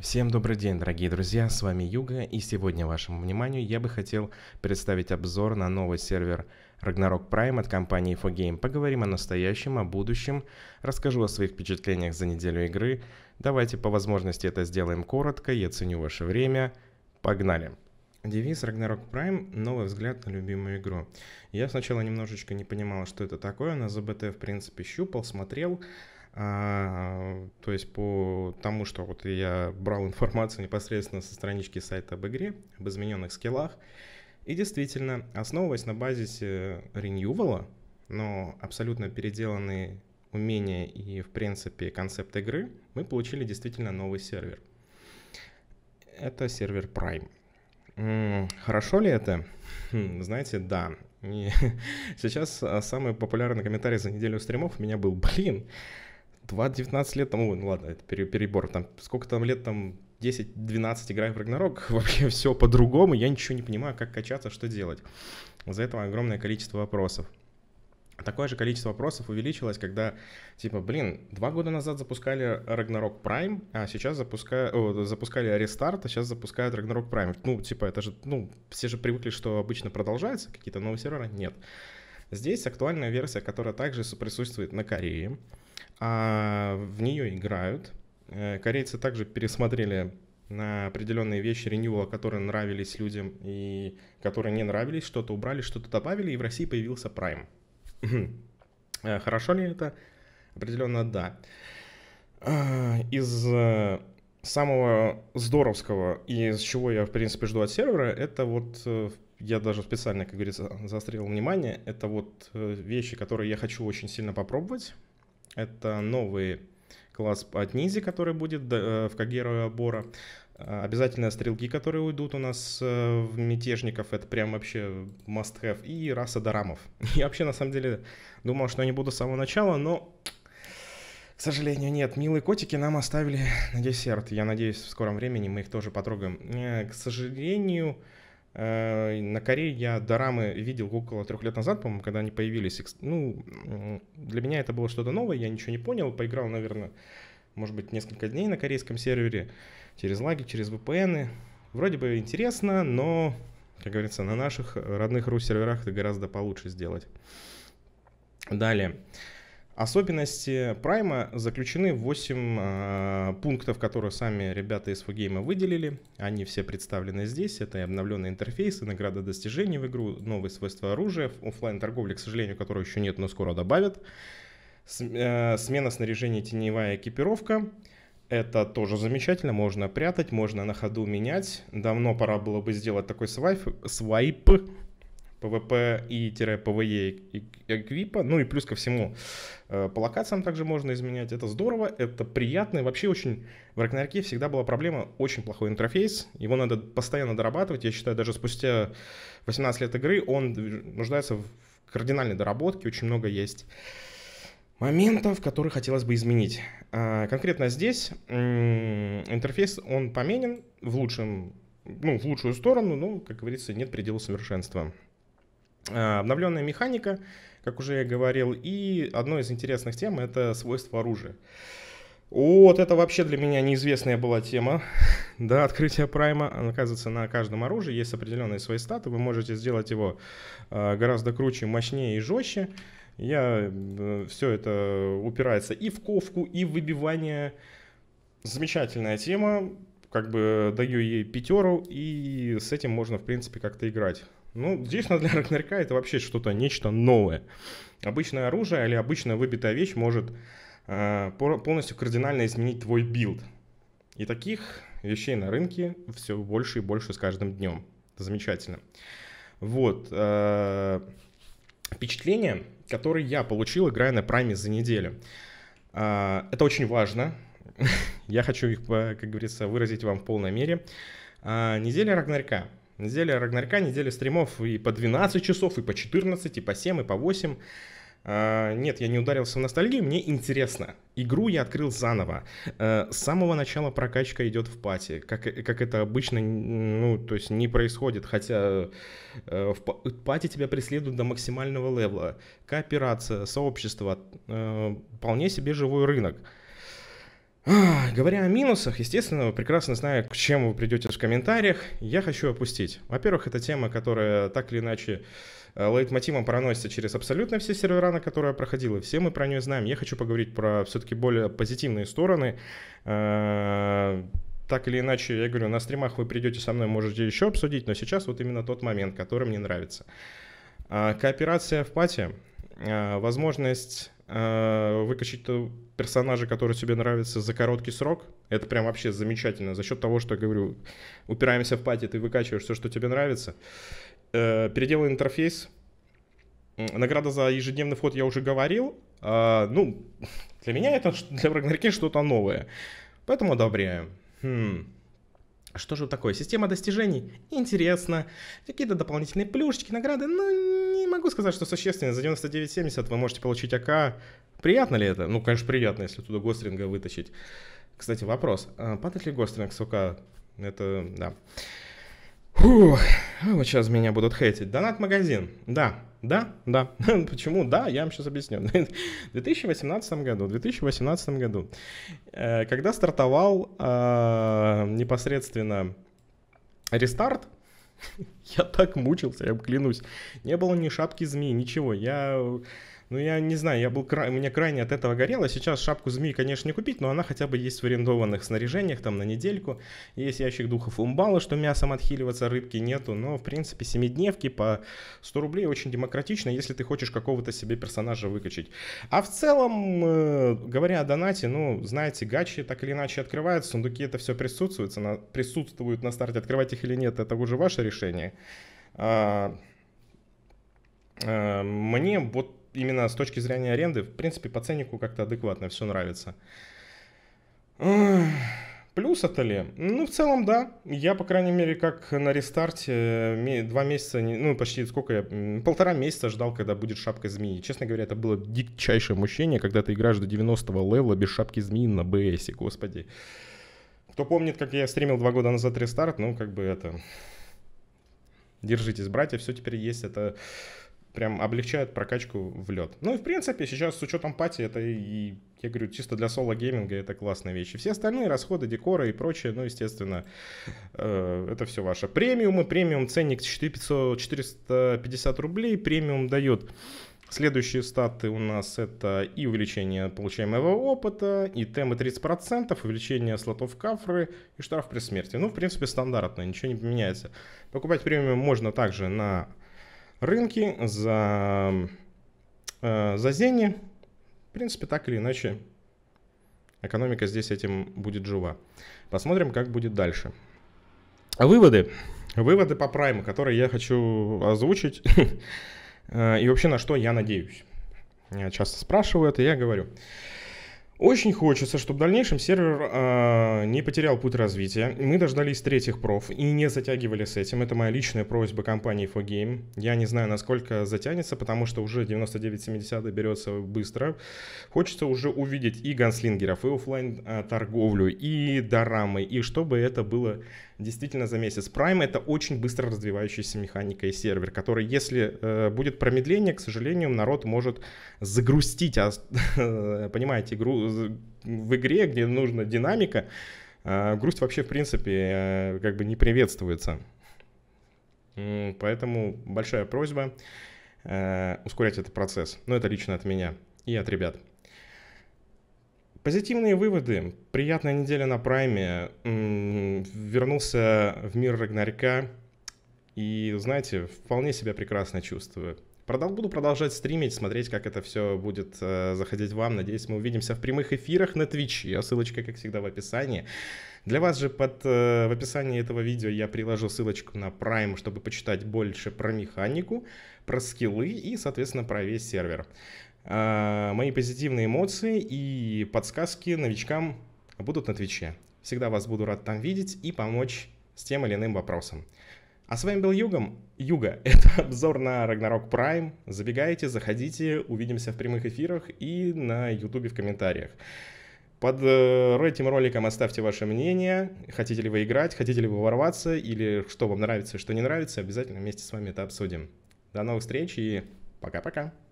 Всем добрый день, дорогие друзья, с вами Юга, и сегодня вашему вниманию я бы хотел представить обзор на новый сервер Ragnarok Prime от компании Fogame. Поговорим о настоящем, о будущем, расскажу о своих впечатлениях за неделю игры. Давайте по возможности это сделаем коротко, я ценю ваше время. Погнали! Девиз Ragnarok Prime – новый взгляд на любимую игру. Я сначала немножечко не понимал, что это такое, на ZBT в принципе щупал, смотрел, а, то есть по тому, что вот я брал информацию непосредственно со странички сайта об игре, об измененных скиллах. И действительно, основываясь на базисе реньювала, но абсолютно переделанные умения и, в принципе, концепт игры, мы получили действительно новый сервер. Это сервер Prime. Хорошо ли это? Хм, знаете, да. И сейчас а, самый популярный комментарий за неделю стримов у меня был, блин, 19 лет тому, ну ладно, это перебор, там сколько там лет, там 10-12 играю в Рагнарок, вообще все по-другому, я ничего не понимаю, как качаться, что делать. за этого огромное количество вопросов. Такое же количество вопросов увеличилось, когда, типа, блин, два года назад запускали Ragnarok Prime, а сейчас запускали, О, запускали рестарт, а сейчас запускают Ragnarok Prime. Ну, типа, это же, ну, все же привыкли, что обычно продолжается, какие-то новые серверы. Нет. Здесь актуальная версия, которая также присутствует на Корее. А в нее играют. Э, корейцы также пересмотрели на определенные вещи реньюла, которые нравились людям и которые не нравились, что-то убрали, что-то добавили, и в России появился Prime. Э, хорошо ли это? Определенно да. А, из э, самого здоровского, и с чего я, в принципе, жду от сервера, это вот, я даже специально, как говорится, заострил внимание, это вот вещи, которые я хочу очень сильно попробовать. Это новый класс от Низи, который будет э, в Кагеру Бора. Э, обязательно стрелки, которые уйдут у нас э, в мятежников, это прям вообще must-have. И раса Дорамов. Я вообще на самом деле думал, что они будут с самого начала, но к сожалению, нет. Милые котики нам оставили на десерт. Я надеюсь, в скором времени мы их тоже потрогаем. К сожалению, Э, на Корее я дорамы видел около трех лет назад, по-моему, когда они появились. Ну, для меня это было что-то новое, я ничего не понял. Поиграл, наверное, может быть, несколько дней на корейском сервере через лаги, через VPN. Вроде бы интересно, но, как говорится, на наших родных ру-серверах это гораздо получше сделать. Далее. Особенности Прайма заключены в 8 э, а, пунктов, которые сами ребята из Фугейма выделили. Они все представлены здесь. Это и обновленный интерфейс, и награда достижений в игру, новые свойства оружия, офлайн торговли, к сожалению, которой еще нет, но скоро добавят. С, э, смена снаряжения, теневая экипировка. Это тоже замечательно, можно прятать, можно на ходу менять. Давно пора было бы сделать такой свайп, свайп PvP и PvE эквипа. Ну и плюс ко всему, э, по локациям также можно изменять. Это здорово, это приятно. И вообще очень в Рагнарке всегда была проблема, очень плохой интерфейс. Его надо постоянно дорабатывать. Я считаю, даже спустя 18 лет игры он нуждается в кардинальной доработке. Очень много есть моментов, которые хотелось бы изменить. А, конкретно здесь интерфейс, он поменен в лучшем ну, в лучшую сторону, но, как говорится, нет предела совершенства. Э, обновленная механика, как уже я говорил, и одно из интересных тем — это свойства оружия. Вот, это вообще для меня неизвестная была тема, до открытия прайма. Оказывается, на каждом оружии есть определенные свои статы, вы можете сделать его э, гораздо круче, мощнее и жестче. Я, э, все это упирается и в ковку, и в выбивание. Замечательная тема, как бы даю ей пятеру, и с этим можно, в принципе, как-то играть. Ну, здесь для Рагнарька это вообще что-то, нечто новое. Обычное оружие или обычная выбитая вещь может э, полностью кардинально изменить твой билд. И таких вещей на рынке все больше и больше с каждым днем. Это замечательно. Вот. Э, впечатления, которые я получил, играя на прайме за неделю. Э, это очень важно. я хочу их, э, как говорится, выразить вам в полной мере. Э, неделя Рагнарька — Неделя Рагнарька, неделя стримов и по 12 часов, и по 14, и по 7, и по 8. Uh, а, нет, я не ударился в ностальгию, мне интересно. Игру я открыл заново. Uh, с самого начала прокачка идет в пати, как, как это обычно, ну, то есть не происходит, хотя uh, в пати тебя преследуют до максимального левла. Кооперация, сообщество, э, вполне себе живой рынок. Говоря о минусах, естественно, вы прекрасно знаю, к чему вы придете в комментариях. Я хочу опустить. Во-первых, это тема, которая так или иначе э, лейтмотивом проносится через абсолютно все сервера, на которые я проходил, и все мы про нее знаем. Я хочу поговорить про все-таки более позитивные стороны. Э, так или иначе, я говорю, на стримах вы придете со мной, можете еще обсудить, но сейчас вот именно тот момент, который мне нравится. А, кооперация в пате, а, возможность Э, выкачать персонажа, который тебе нравится за короткий срок, это прям вообще замечательно. За счет того, что я говорю, упираемся в пати, ты выкачиваешь все, что тебе нравится. Э, переделай интерфейс. Награда за ежедневный вход я уже говорил. А, ну, для меня это для Рагнарьки что-то новое. Поэтому одобряю. Хм. Что же такое? Система достижений? Интересно. Какие-то дополнительные плюшечки, награды? Ну, могу сказать, что существенно. За 99.70 вы можете получить АК. Приятно ли это? Ну, конечно, приятно, если туда Гостринга вытащить. Кстати, вопрос. А падает ли Гостринг с УК? Это, да. Фух, а вот сейчас меня будут хейтить. Донат-магазин. Да, да, да. Почему? Да, я вам сейчас объясню. В 2018 году, в 2018 году, э, когда стартовал а, непосредственно рестарт, Я так мучился, я вам клянусь. Не было ни шапки змеи, ничего. Я ну, я не знаю, я был край... мне крайне от этого горело. Сейчас шапку змеи, конечно, не купить, но она хотя бы есть в арендованных снаряжениях, там, на недельку. Есть ящик духов умбала, что мясом отхиливаться, рыбки нету. Но, в принципе, семидневки по 100 рублей очень демократично, если ты хочешь какого-то себе персонажа выкачать. А в целом, э, говоря о донате, ну, знаете, гачи так или иначе открываются, сундуки это все присутствует, на... присутствуют на старте, открывать их или нет, это уже ваше решение. А, а, мне вот именно с точки зрения аренды, в принципе, по ценнику как-то адекватно, все нравится. Плюс это ли? Ну, в целом, да. Я, по крайней мере, как на рестарте, э, два месяца, ну, почти сколько я, полтора месяца ждал, когда будет шапка змеи. Честно говоря, это было дикчайшее мучение, когда ты играешь до 90-го левела без шапки змеи на БСе, господи. Кто помнит, как я стримил два года назад рестарт, ну, как бы это... Держитесь, братья, все теперь есть. Это прям облегчает прокачку в лед. Ну и в принципе сейчас с учетом пати это и, я говорю, чисто для соло гейминга это классная вещь. все остальные расходы, декора и прочее, ну естественно, э, это все ваше. Премиумы, премиум ценник 450 рублей, премиум дает Следующие статы у нас это и увеличение получаемого опыта, и темы 30%, увеличение слотов кафры и штраф при смерти. Ну, в принципе, стандартно, ничего не поменяется. Покупать премиум можно также на рынки, за, э, за зени. В принципе, так или иначе, экономика здесь этим будет жива. Посмотрим, как будет дальше. Выводы. Выводы по прайму, которые я хочу озвучить. Э, и вообще, на что я надеюсь. Меня э, часто спрашивают, и я говорю. Очень хочется, чтобы в дальнейшем сервер э, не потерял путь развития. Мы дождались третьих проф и не затягивали с этим. Это моя личная просьба компании 4Game. Я не знаю, насколько затянется, потому что уже 9970 берется быстро. Хочется уже увидеть и ганслингеров, и офлайн а, торговлю и дорамы, и чтобы это было действительно за месяц. Prime это очень быстро развивающаяся механика и сервер, который, если э, будет промедление, к сожалению, народ может загрустить, а, понимаете, игру в игре, где нужна динамика, э, грусть вообще, в принципе, э, как бы не приветствуется. Поэтому большая просьба э, ускорять этот процесс. Но это лично от меня и от ребят. Позитивные выводы. Приятная неделя на прайме. Вернулся в мир Рагнарька. И, знаете, вполне себя прекрасно чувствую. Продал, буду продолжать стримить, смотреть, как это все будет э, заходить вам. Надеюсь, мы увидимся в прямых эфирах на Twitch. А ссылочка, как всегда, в описании. Для вас же под, э, в описании этого видео я приложу ссылочку на Prime, чтобы почитать больше про механику, про скиллы и, соответственно, про весь сервер. А, мои позитивные эмоции и подсказки новичкам будут на Твиче. Всегда вас буду рад там видеть и помочь с тем или иным вопросом. А с вами был Югом. Юга, это обзор на Ragnarok Prime. Забегайте, заходите, увидимся в прямых эфирах и на Ютубе в комментариях. Под э, этим роликом оставьте ваше мнение, хотите ли вы играть, хотите ли вы ворваться, или что вам нравится, что не нравится, обязательно вместе с вами это обсудим. До новых встреч и пока-пока.